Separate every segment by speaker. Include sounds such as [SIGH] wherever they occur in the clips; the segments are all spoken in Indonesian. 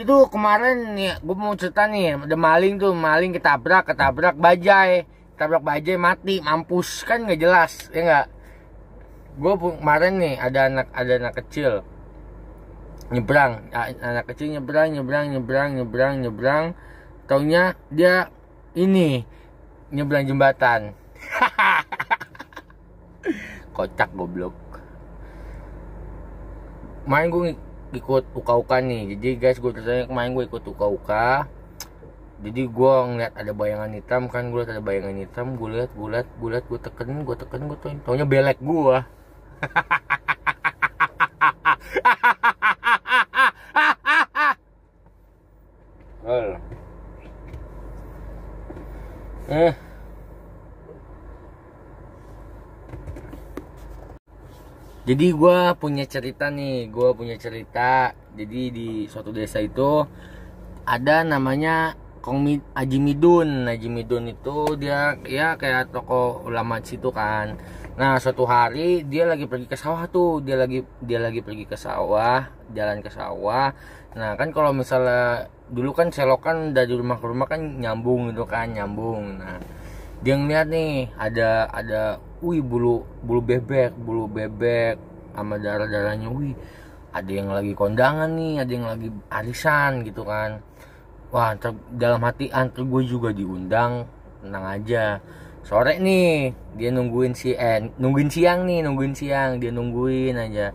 Speaker 1: itu kemarin nih gue mau cerita nih ada maling tuh maling ketabrak ketabrak bajai ketabrak bajai mati mampus kan nggak jelas ya nggak gue kemarin nih ada anak ada anak kecil nyebrang anak kecil nyebrang nyebrang nyebrang nyebrang nyebrang taunya dia ini nyebrang jembatan [LAUGHS] kocak goblok main gue ikut uka-uka nih jadi guys gue ceritanya kemarin gue ikut uka-uka jadi gue ngeliat ada bayangan hitam kan gue liat ada bayangan hitam gue liat gue liat gue liat gue teken gue teken gue tekenin taunya belek gue [LAUGHS] Eh. jadi gue punya cerita nih gue punya cerita jadi di suatu desa itu ada namanya Kong Mi, Haji Midun Haji Midun itu dia ya kayak toko ulama situ kan nah suatu hari dia lagi pergi ke sawah tuh dia lagi dia lagi pergi ke sawah jalan ke sawah nah kan kalau misalnya dulu kan selokan dari rumah ke rumah kan nyambung gitu kan nyambung nah dia ngeliat nih ada ada wih bulu bulu bebek bulu bebek sama darah darahnya wih ada yang lagi kondangan nih ada yang lagi arisan gitu kan wah ter, dalam hati antre gue juga diundang tenang aja sore nih dia nungguin si eh, nungguin siang nih nungguin siang dia nungguin aja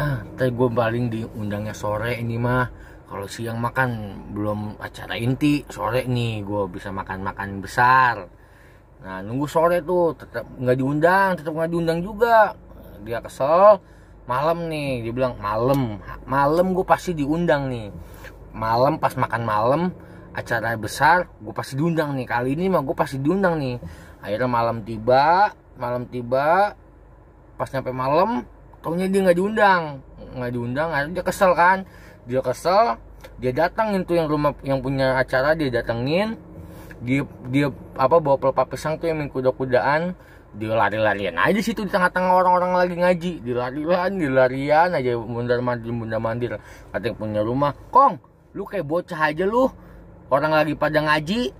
Speaker 1: ah tapi gue paling diundangnya sore ini mah kalau siang makan belum acara inti sore nih gue bisa makan makan besar nah nunggu sore tuh tetap nggak diundang tetap nggak diundang juga dia kesel malam nih dia bilang malam malam gue pasti diundang nih malam pas makan malam acara besar gue pasti diundang nih kali ini mah gue pasti diundang nih akhirnya malam tiba malam tiba pas nyampe malam taunya dia nggak diundang nggak diundang akhirnya dia kesel kan dia kesel dia datangin tuh yang rumah yang punya acara dia datengin dia dia apa bawa pelepah pisang tuh yang main kuda-kudaan dia lari-larian aja situ di tengah-tengah orang-orang lagi ngaji lari larian larian aja mundar mandir mundar mandir kata punya rumah kong lu kayak bocah aja lu orang lagi pada ngaji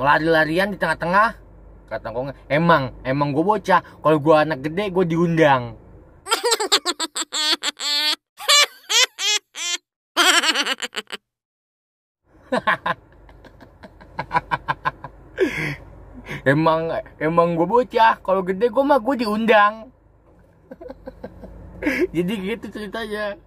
Speaker 1: lari-larian di tengah-tengah kata kong emang emang gue bocah kalau gue anak gede gue diundang ha [LAUGHS] emang emang gue bocah kalau gede gue mah gue diundang [LAUGHS] jadi gitu ceritanya